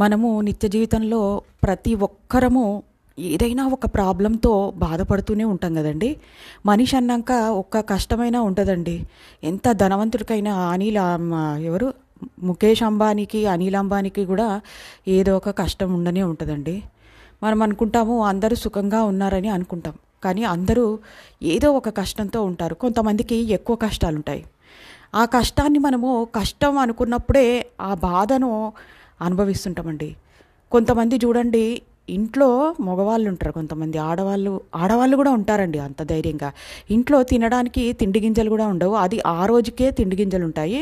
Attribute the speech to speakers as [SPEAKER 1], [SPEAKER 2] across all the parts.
[SPEAKER 1] మనము నిత్య జీవితంలో ప్రతి ఒక్కరము ఏదైనా ఒక ప్రాబ్లంతో బాధపడుతూనే ఉంటాం కదండి మనిషి అన్నాక ఒక్క కష్టమైనా ఉంటుందండి ఎంత ధనవంతుడికైనా అనిల ఎవరు ముఖేష్ అంబానీకి అనిల్ అంబానీకి కూడా ఏదో ఒక కష్టం ఉండనే ఉంటుందండి మనం అనుకుంటాము అందరూ సుఖంగా ఉన్నారని అనుకుంటాం కానీ అందరూ ఏదో ఒక కష్టంతో ఉంటారు కొంతమందికి ఎక్కువ కష్టాలు ఉంటాయి ఆ కష్టాన్ని మనము కష్టం అనుకున్నప్పుడే ఆ బాధను అనుభవిస్తుంటామండి కొంతమంది చూడండి ఇంట్లో మగవాళ్ళు ఉంటారు కొంతమంది ఆడవాళ్ళు ఆడవాళ్ళు కూడా ఉంటారండి అంత ధైర్యంగా ఇంట్లో తినడానికి తిండి గింజలు కూడా ఉండవు అది ఆ రోజుకే తిండి గింజలు ఉంటాయి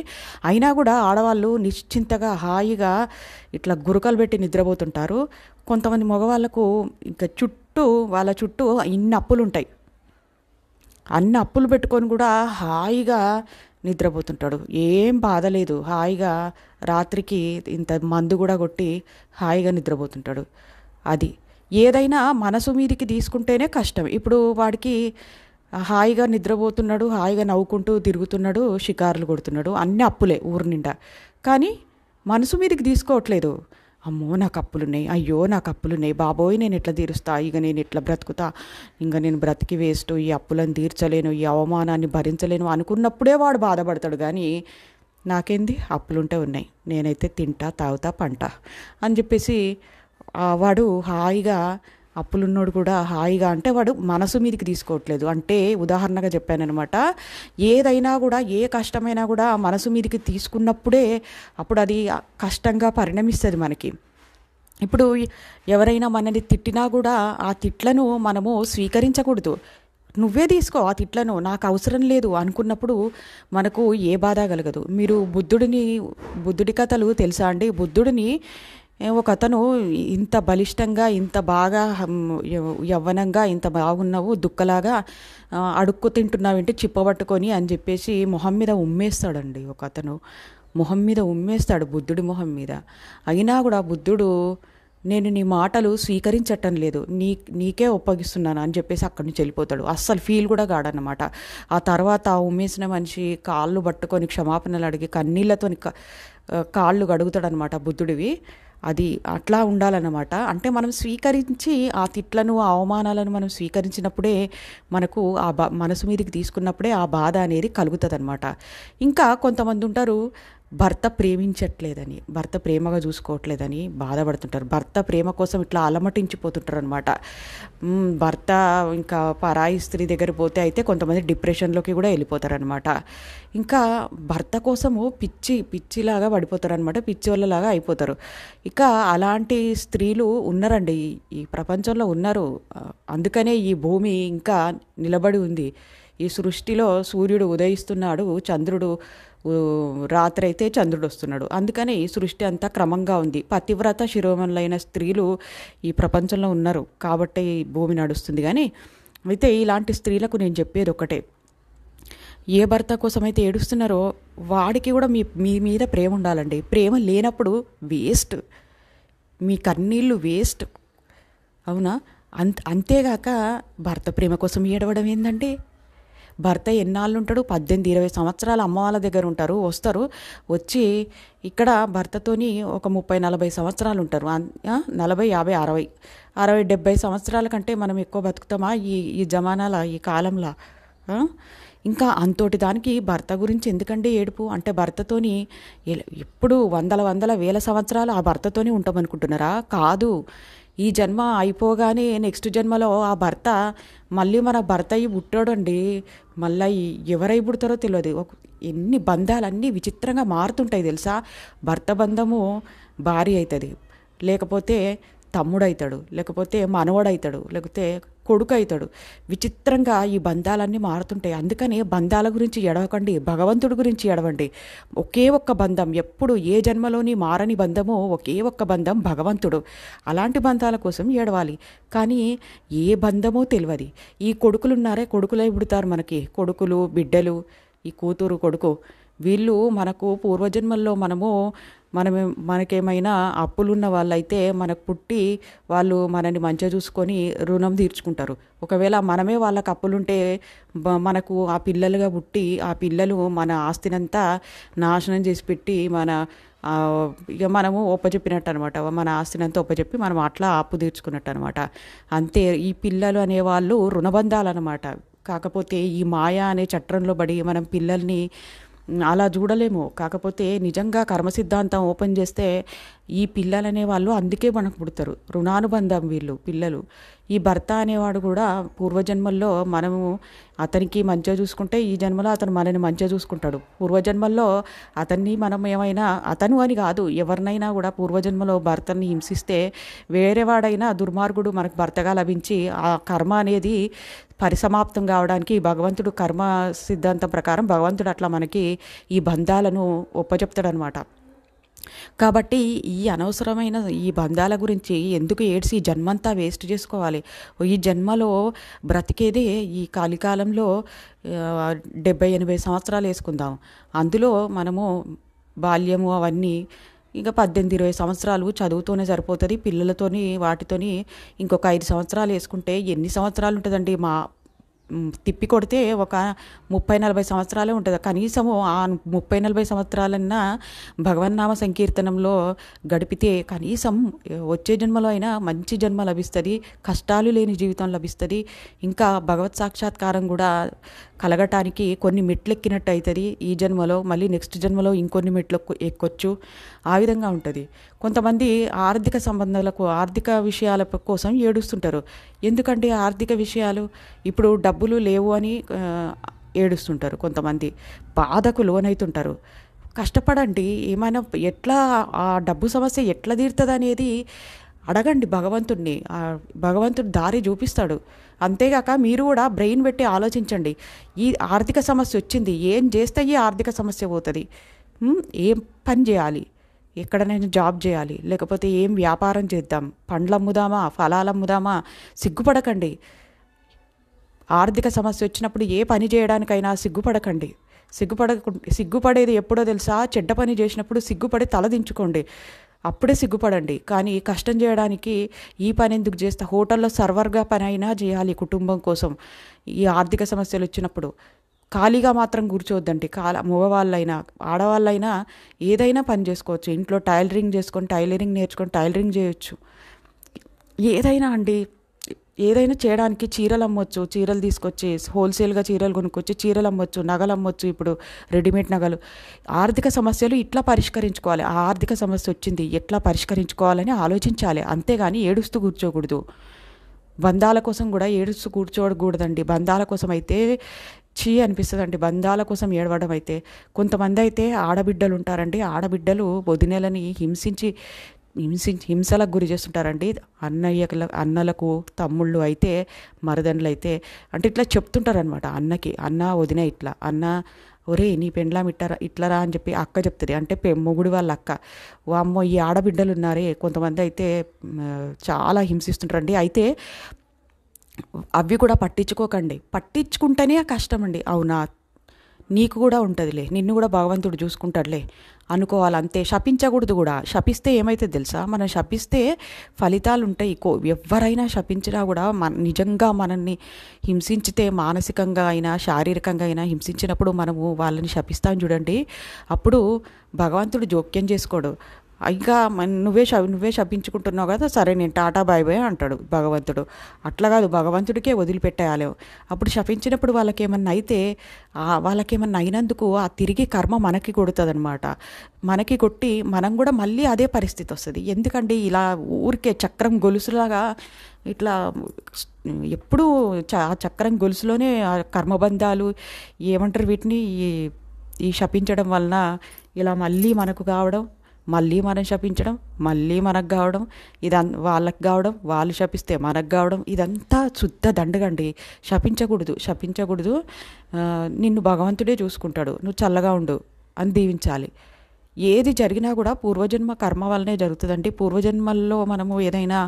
[SPEAKER 1] అయినా కూడా ఆడవాళ్ళు నిశ్చింతగా హాయిగా ఇట్లా గురకలు పెట్టి నిద్రపోతుంటారు కొంతమంది మగవాళ్ళకు ఇంకా చుట్టూ వాళ్ళ చుట్టూ ఇన్ని అప్పులు ఉంటాయి అన్ని అప్పులు పెట్టుకొని కూడా హాయిగా నిద్రపోతుంటాడు ఏం బాధ లేదు హాయిగా రాత్రికి ఇంత మందు కూడా కొట్టి హాయిగా నిద్రపోతుంటాడు అది ఏదైనా మనసు మీదికి తీసుకుంటేనే కష్టం ఇప్పుడు వాడికి హాయిగా నిద్రపోతున్నాడు హాయిగా నవ్వుకుంటూ తిరుగుతున్నాడు షికారులు కొడుతున్నాడు అన్ని అప్పులే ఊరు నిండా కానీ మనసు మీదకి తీసుకోవట్లేదు అమ్మో నాకు అప్పులున్నాయి అయ్యో నాకు అప్పులున్నాయి బాబోయ్ నేను ఎట్లా తీరుస్తా ఇక నేను ఎట్లా బ్రతుకుతా ఇంకా నేను బ్రతికి వేస్ట్ ఈ అప్పులను తీర్చలేను ఈ అవమానాన్ని భరించలేను అనుకున్నప్పుడే వాడు బాధపడతాడు కానీ నాకేంది అప్పులుంటే ఉన్నాయి నేనైతే తింటా తాగుతా పంట అని చెప్పేసి వాడు హాయిగా అప్పులున్నోడు కూడా హాయిగా అంటే వాడు మనసు మీదకి తీసుకోవట్లేదు అంటే ఉదాహరణగా చెప్పాననమాట ఏదైనా కూడా ఏ కష్టమైనా కూడా మనసు మీదకి తీసుకున్నప్పుడే అప్పుడు అది కష్టంగా పరిణమిస్తుంది మనకి ఇప్పుడు ఎవరైనా మనని తిట్టినా కూడా ఆ తిట్లను మనము స్వీకరించకూడదు నువ్వే తీసుకో ఆ తిట్లను నాకు అవసరం లేదు అనుకున్నప్పుడు మనకు ఏ బాధ కలగదు మీరు బుద్ధుడిని బుద్ధుడి కథలు తెలుసా అండి బుద్ధుడిని ఒక అతను ఇంత బలిష్టంగా ఇంత బాగా యవ్వనంగా ఇంత బాగున్నావు దుక్కలాగా అడుక్కు తింటున్నావేంటి చిప్పబట్టుకొని అని చెప్పేసి మొహం మీద ఉమ్మేస్తాడండి ఒక అతను మొహం మీద ఉమ్మేస్తాడు బుద్ధుడి మొహం మీద అయినా కూడా బుద్ధుడు నేను నీ మాటలు స్వీకరించటం లేదు నీ నీకే ఒప్పగిస్తున్నాను అని చెప్పేసి అక్కడి నుంచి వెళ్ళిపోతాడు అస్సలు ఫీల్ కూడా కాడనమాట ఆ తర్వాత ఉమ్మేసిన మనిషి కాళ్ళు పట్టుకొని క్షమాపణలు అడిగి కన్నీళ్లతో కాళ్ళు గడుగుతాడనమాట బుద్ధుడివి అది అట్లా ఉండాలన్నమాట అంటే మనం స్వీకరించి ఆ తిట్లను ఆ అవమానాలను మనం స్వీకరించినప్పుడే మనకు ఆ బా మనసు మీదకి తీసుకున్నప్పుడే ఆ బాధ అనేది కలుగుతుంది అనమాట ఇంకా కొంతమంది ఉంటారు భర్త ప్రేమించట్లేదని భర్త ప్రేమగా చూసుకోవట్లేదని బాధపడుతుంటారు భర్త ప్రేమ కోసం ఇట్లా అలమటించిపోతుంటారు అనమాట భర్త ఇంకా పరాయి స్త్రీ దగ్గర పోతే అయితే కొంతమంది డిప్రెషన్లోకి కూడా వెళ్ళిపోతారనమాట ఇంకా భర్త కోసము పిచ్చి పిచ్చిలాగా పడిపోతారనమాట పిచ్చిళ్ళలాగా అయిపోతారు ఇక అలాంటి స్త్రీలు ఉన్నారండి ఈ ప్రపంచంలో ఉన్నారు అందుకనే ఈ భూమి ఇంకా నిలబడి ఉంది ఈ సృష్టిలో సూర్యుడు ఉదయిస్తున్నాడు చంద్రుడు రాత్రైతే చంద్రుడు వస్తున్నాడు అందుకని ఈ సృష్టి అంతా క్రమంగా ఉంది పతివ్రత శిరోమణులైన స్త్రీలు ఈ ప్రపంచంలో ఉన్నారు కాబట్టి భూమి నడుస్తుంది కానీ అయితే ఇలాంటి స్త్రీలకు నేను చెప్పేది ఒకటే ఏ భర్త కోసమైతే ఏడుస్తున్నారో వాడికి కూడా మీ మీ మీద ప్రేమ ఉండాలండి ప్రేమ లేనప్పుడు వేస్ట్ మీ కన్నీళ్ళు వేస్ట్ అవునా అంతేగాక భర్త ప్రేమ కోసం ఏడవడం ఏంటంటే భర్త ఎన్నాళ్ళు ఉంటాడు పద్దెనిమిది ఇరవై సంవత్సరాలు అమ్మ వాళ్ళ దగ్గర ఉంటారు వస్తారు వచ్చి ఇక్కడ భర్తతోని ఒక ముప్పై నలభై సంవత్సరాలు ఉంటారు నలభై యాభై అరవై అరవై డెబ్బై సంవత్సరాల కంటే మనం ఎక్కువ బతుకుతామా ఈ ఈ జమానాల ఈ కాలంలో ఇంకా అంతోటి దానికి భర్త గురించి ఎందుకంటే ఏడుపు అంటే భర్తతోని ఎప్పుడు వందల వందల వేల సంవత్సరాలు ఆ భర్తతోనే ఉంటామనుకుంటున్నారా కాదు ఈ జన్మ అయిపోగానే నెక్స్ట్ జన్మలో ఆ భర్త మళ్ళీ మన భర్త అయ్యి పుట్టాడండి మళ్ళీ ఎవరై పుడతారో తెలియదు ఒక ఎన్ని బంధాలన్నీ విచిత్రంగా మారుతుంటాయి తెలుసా భర్త బంధము భారీ అవుతుంది లేకపోతే తమ్ముడు అవుతాడు లేకపోతే అవుతాడు లేకపోతే కొడుకు అవుతాడు విచిత్రంగా ఈ బంధాలన్నీ మారుతుంటాయి అందుకని బంధాల గురించి ఎడవకండి భగవంతుడి గురించి ఎడవండి ఒకే ఒక్క బంధం ఎప్పుడు ఏ జన్మలోని మారని బంధమో ఒకే ఒక్క బంధం భగవంతుడు అలాంటి బంధాల కోసం ఏడవాలి కానీ ఏ బంధమో తెలియదు ఈ కొడుకులున్నారే కొడుకులై పుడతారు మనకి కొడుకులు బిడ్డలు ఈ కూతురు కొడుకు వీళ్ళు మనకు పూర్వజన్మల్లో మనము మనమే మనకేమైనా అప్పులున్న వాళ్ళైతే మనకు పుట్టి వాళ్ళు మనని మంచిగా చూసుకొని రుణం తీర్చుకుంటారు ఒకవేళ మనమే వాళ్ళకి అప్పులుంటే మనకు ఆ పిల్లలుగా పుట్టి ఆ పిల్లలు మన ఆస్తినంతా నాశనం చేసి పెట్టి మన ఇక మనము ఒప్పచెప్పినట్టు అనమాట మన ఆస్తినంతా ఒప్పచెప్పి మనం అట్లా అప్పు తీర్చుకున్నట్టు అనమాట అంతే ఈ పిల్లలు అనేవాళ్ళు రుణబంధాలు అనమాట కాకపోతే ఈ మాయ అనే చట్రంలో పడి మనం పిల్లల్ని అలా చూడలేము కాకపోతే నిజంగా కర్మ సిద్ధాంతం ఓపెన్ చేస్తే ఈ పిల్లలు అనేవాళ్ళు అందుకే మనకు పుడతారు రుణానుబంధం వీళ్ళు పిల్లలు ఈ భర్త అనేవాడు కూడా పూర్వజన్మల్లో మనము అతనికి మంచిగా చూసుకుంటే ఈ జన్మలో అతను మనని మంచిగా చూసుకుంటాడు పూర్వజన్మల్లో అతన్ని మనం ఏమైనా అతను అని కాదు ఎవరినైనా కూడా పూర్వజన్మలో భర్తని హింసిస్తే వేరేవాడైనా దుర్మార్గుడు మనకు భర్తగా లభించి ఆ కర్మ అనేది పరిసమాప్తం కావడానికి భగవంతుడు కర్మ సిద్ధాంతం ప్రకారం భగవంతుడు అట్లా మనకి ఈ బంధాలను ఒప్పచెప్తాడనమాట కాబట్టి ఈ అనవసరమైన ఈ బంధాల గురించి ఎందుకు ఏడ్చి ఈ జన్మంతా వేస్ట్ చేసుకోవాలి ఈ జన్మలో బ్రతికేదే ఈ కాలికాలంలో డెబ్బై ఎనభై సంవత్సరాలు వేసుకుందాం అందులో మనము బాల్యము అవన్నీ ఇంకా పద్దెనిమిది ఇరవై సంవత్సరాలు చదువుతోనే సరిపోతుంది పిల్లలతోని వాటితోని ఇంకొక ఐదు సంవత్సరాలు వేసుకుంటే ఎన్ని సంవత్సరాలు ఉంటుందండి మా తిప్పి కొడితే ఒక ముప్పై నలభై సంవత్సరాలే ఉంటుంది కనీసము ఆ ముప్పై నలభై సంవత్సరాలన్నా భగవన్నామ సంకీర్తనంలో గడిపితే కనీసం వచ్చే జన్మలో అయినా మంచి జన్మ లభిస్తుంది కష్టాలు లేని జీవితం లభిస్తుంది ఇంకా భగవత్ సాక్షాత్కారం కూడా కలగటానికి కొన్ని మెట్లు ఎక్కినట్టు అవుతుంది ఈ జన్మలో మళ్ళీ నెక్స్ట్ జన్మలో ఇంకొన్ని మెట్లు ఎక్కొచ్చు ఆ విధంగా ఉంటుంది కొంతమంది ఆర్థిక సంబంధాలకు ఆర్థిక విషయాల కోసం ఏడుస్తుంటారు ఎందుకంటే ఆర్థిక విషయాలు ఇప్పుడు డబ్బులు లేవు అని ఏడుస్తుంటారు కొంతమంది బాధకు లోనైతుంటారు కష్టపడండి ఏమైనా ఎట్లా ఆ డబ్బు సమస్య ఎట్లా తీరుతుంది అనేది అడగండి భగవంతుడిని భగవంతుడు దారి చూపిస్తాడు అంతేగాక మీరు కూడా బ్రెయిన్ పెట్టి ఆలోచించండి ఈ ఆర్థిక సమస్య వచ్చింది ఏం చేస్తే ఈ ఆర్థిక సమస్య పోతుంది ఏం పని చేయాలి ఎక్కడనైనా నేను జాబ్ చేయాలి లేకపోతే ఏం వ్యాపారం చేద్దాం పండ్లు అమ్ముదామా ఫలాలు అమ్ముదామా సిగ్గుపడకండి ఆర్థిక సమస్య వచ్చినప్పుడు ఏ పని చేయడానికైనా సిగ్గుపడకండి సిగ్గుపడ సిగ్గుపడేది ఎప్పుడో తెలుసా చెడ్డ పని చేసినప్పుడు సిగ్గుపడి తలదించుకోండి అప్పుడే సిగ్గుపడండి కానీ కష్టం చేయడానికి ఈ పని ఎందుకు చేస్తా హోటల్లో సర్వర్గా పని అయినా చేయాలి కుటుంబం కోసం ఈ ఆర్థిక సమస్యలు వచ్చినప్పుడు ఖాళీగా మాత్రం కూర్చోవద్దండి కాల మగవాళ్ళైనా ఆడవాళ్ళైనా ఏదైనా పని చేసుకోవచ్చు ఇంట్లో టైలరింగ్ చేసుకొని టైలరింగ్ నేర్చుకొని టైలరింగ్ చేయొచ్చు ఏదైనా అండి ఏదైనా చేయడానికి చీరలు అమ్మొచ్చు చీరలు తీసుకొచ్చి హోల్సేల్గా చీరలు కొనుక్కొచ్చి చీరలు అమ్మొచ్చు నగలు అమ్మొచ్చు ఇప్పుడు రెడీమేడ్ నగలు ఆర్థిక సమస్యలు ఇట్లా పరిష్కరించుకోవాలి ఆ ఆర్థిక సమస్య వచ్చింది ఎట్లా పరిష్కరించుకోవాలని ఆలోచించాలి అంతేగాని ఏడుస్తూ కూర్చోకూడదు బంధాల కోసం కూడా ఏడుస్తూ కూర్చోకూడదండి బంధాల కోసం అయితే చీ అండి బంధాల కోసం ఏడవడం అయితే కొంతమంది అయితే ఆడబిడ్డలు ఉంటారండి ఆడబిడ్డలు బొదినేలని హింసించి హింసి హింసలకు గురి చేస్తుంటారండి అన్నయ్యల అన్నలకు తమ్ముళ్ళు అయితే మరదండ్లు అయితే అంటే ఇట్లా చెప్తుంటారనమాట అన్నకి అన్న వదిన ఇట్లా అన్న ఒరే నీ పెండ్లాం ఇట్లా ఇట్లరా అని చెప్పి అక్క చెప్తుంది అంటే మొగుడు వాళ్ళ అక్క అమ్మో ఈ ఆడబిడ్డలు ఉన్నారే కొంతమంది అయితే చాలా హింసిస్తుంటారండి అయితే అవి కూడా పట్టించుకోకండి పట్టించుకుంటేనే కష్టం అండి అవునా నీకు కూడా ఉంటుందిలే నిన్ను కూడా భగవంతుడు చూసుకుంటాడులే అనుకోవాలి అంతే శపించకూడదు కూడా శపిస్తే ఏమైతే తెలుసా మనం శపిస్తే ఫలితాలు ఉంటాయి కో ఎవరైనా శపించినా కూడా మన నిజంగా మనల్ని హింసించితే మానసికంగా అయినా శారీరకంగా అయినా హింసించినప్పుడు మనము వాళ్ళని శపిస్తాం చూడండి అప్పుడు భగవంతుడు జోక్యం చేసుకోడు ఇంకా నువ్వే నువ్వే శపించుకుంటున్నావు కదా సరే నేను టాటా బాయ్ బాయ్ అంటాడు భగవంతుడు అట్లా కాదు భగవంతుడికే వదిలిపెట్టేయాలేవు అప్పుడు శపించినప్పుడు వాళ్ళకేమన్నా అయితే వాళ్ళకేమన్నా అయినందుకు ఆ తిరిగి కర్మ మనకి కొడుతుందనమాట మనకి కొట్టి మనం కూడా మళ్ళీ అదే పరిస్థితి వస్తుంది ఎందుకండి ఇలా ఊరికే చక్రం గొలుసులాగా ఇట్లా ఎప్పుడూ ఆ చక్రం గొలుసులోనే కర్మబంధాలు ఏమంటారు వీటిని ఈ శపించడం వలన ఇలా మళ్ళీ మనకు కావడం మళ్ళీ మనం శపించడం మళ్ళీ మనకు కావడం ఇదం వాళ్ళకి కావడం వాళ్ళు శపిస్తే మనకు కావడం ఇదంతా శుద్ధ దండగండి శపించకూడదు శపించకూడదు నిన్ను భగవంతుడే చూసుకుంటాడు నువ్వు చల్లగా ఉండు అని దీవించాలి ఏది జరిగినా కూడా పూర్వజన్మ కర్మ వల్లనే జరుగుతుంది అంటే పూర్వజన్మల్లో మనము ఏదైనా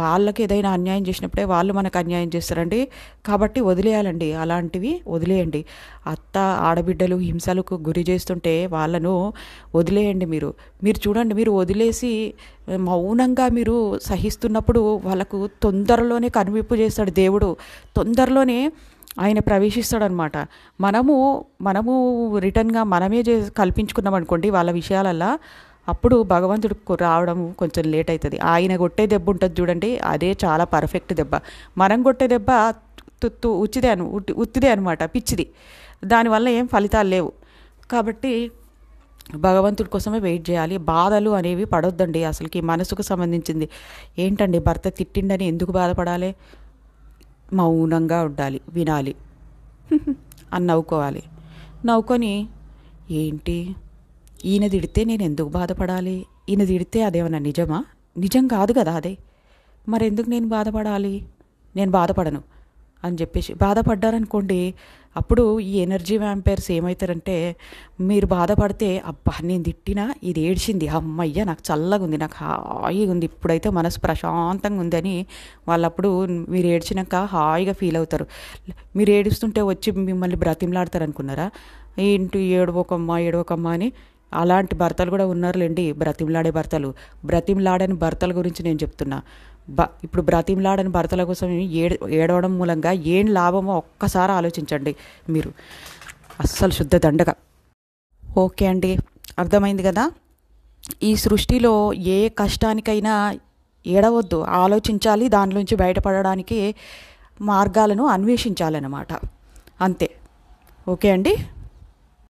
[SPEAKER 1] వాళ్ళకి ఏదైనా అన్యాయం చేసినప్పుడే వాళ్ళు మనకు అన్యాయం చేస్తారండి కాబట్టి వదిలేయాలండి అలాంటివి వదిలేయండి అత్త ఆడబిడ్డలు హింసలకు గురి చేస్తుంటే వాళ్ళను వదిలేయండి మీరు మీరు చూడండి మీరు వదిలేసి మౌనంగా మీరు సహిస్తున్నప్పుడు వాళ్ళకు తొందరలోనే కనువిప్పు చేస్తాడు దేవుడు తొందరలోనే ఆయన ప్రవేశిస్తాడనమాట మనము మనము రిటర్న్గా మనమే చే కల్పించుకున్నాం అనుకోండి వాళ్ళ విషయాలల్లో అప్పుడు భగవంతుడికి రావడం కొంచెం లేట్ అవుతుంది ఆయన కొట్టే దెబ్బ ఉంటుంది చూడండి అదే చాలా పర్ఫెక్ట్ దెబ్బ మనం కొట్టే దెబ్బ తుత్తు ఉచ్చిదే అను ఉత్తిదే అనమాట పిచ్చిది దానివల్ల ఏం ఫలితాలు లేవు కాబట్టి భగవంతుడి కోసమే వెయిట్ చేయాలి బాధలు అనేవి పడొద్దండి అసలుకి మనసుకు సంబంధించింది ఏంటండి భర్త తిట్టిండని ఎందుకు బాధపడాలి మౌనంగా ఉండాలి వినాలి అని నవ్వుకోవాలి నవ్వుకొని ఏంటి ఈయన తిడితే నేను ఎందుకు బాధపడాలి ఈయన తిడితే అదేమన్నా నిజమా నిజం కాదు కదా అదే మరెందుకు నేను బాధపడాలి నేను బాధపడను అని చెప్పేసి బాధపడ్డారనుకోండి అప్పుడు ఈ ఎనర్జీ వ్యాంపైర్స్ ఏమవుతారంటే మీరు బాధపడితే అబ్బా నేను తిట్టినా ఇది ఏడ్చింది అమ్మయ్య నాకు చల్లగా ఉంది నాకు హాయిగా ఉంది ఇప్పుడైతే మనసు ప్రశాంతంగా ఉందని వాళ్ళప్పుడు మీరు ఏడ్చినాక హాయిగా ఫీల్ అవుతారు మీరు ఏడుస్తుంటే వచ్చి మిమ్మల్ని బ్రతిమలాడతారు అనుకున్నారా ఏంటి ఏడవకమ్మా ఏడవకమ్మా అని అలాంటి భర్తలు కూడా ఉన్నారులేండి బ్రతిమ్లాడే భర్తలు బ్రతిమ్లాడని భర్తల గురించి నేను చెప్తున్నా బ ఇప్పుడు బ్రతిమ్లాడని భర్తల కోసం ఏడ ఏడవడం మూలంగా ఏం లాభమో ఒక్కసారి ఆలోచించండి మీరు అస్సలు శుద్ధ దండగ ఓకే అండి అర్థమైంది కదా ఈ సృష్టిలో ఏ కష్టానికైనా ఏడవద్దు ఆలోచించాలి దానిలోంచి బయటపడడానికి మార్గాలను అన్వేషించాలన్నమాట అంతే ఓకే అండి